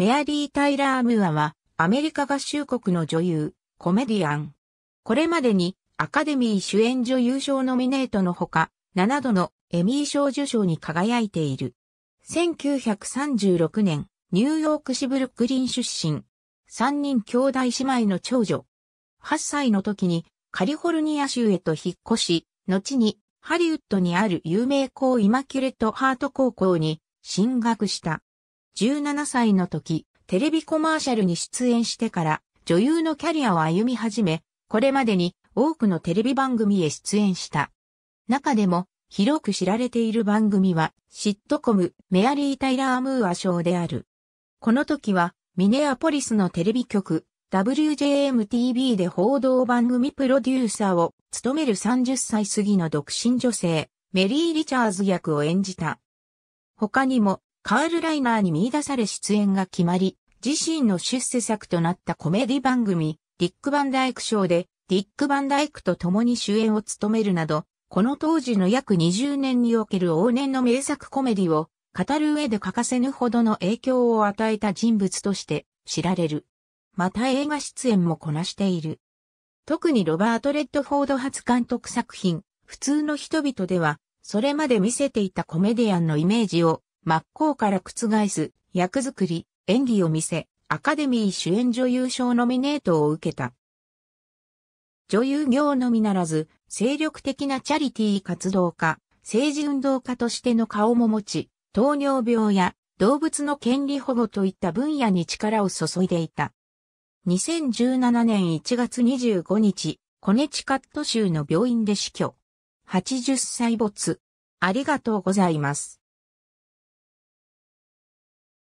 メアリー・タイラー・ムアは、アメリカ合衆国の女優、コメディアン。これまでに、アカデミー主演女優賞ノミネートのほか、7度のエミー賞受賞に輝いている。1936年、ニューヨーク市ブルックリン出身。3人兄弟姉妹の長女。8歳の時にカリフォルニア州へと引っ越し、後にハリウッドにある有名校イマキュレットハート高校に進学した。17歳の時、テレビコマーシャルに出演してから女優のキャリアを歩み始め、これまでに多くのテレビ番組へ出演した。中でも広く知られている番組はシットコムメアリー・タイラー・ムーア賞である。この時はミネアポリスのテレビ局 WJMTV で報道番組プロデューサーを務める30歳過ぎの独身女性メリー・リチャーズ役を演じた。他にもカール・ライナーに見出され出演が決まり、自身の出世作となったコメディ番組、ディック・バンダイク賞で、ディック・バンダイクと共に主演を務めるなど、この当時の約20年における往年の名作コメディを語る上で欠かせぬほどの影響を与えた人物として知られる。また映画出演もこなしている。特にロバート・レッドフォード初監督作品、普通の人々では、それまで見せていたコメディアンのイメージを真っ向から覆す役作り、演技を見せ、アカデミー主演女優賞ノミネートを受けた。女優業のみならず、精力的なチャリティー活動家、政治運動家としての顔も持ち、糖尿病や動物の権利保護といった分野に力を注いでいた。2017年1月25日、コネチカット州の病院で死去。80歳没。ありがとうございます。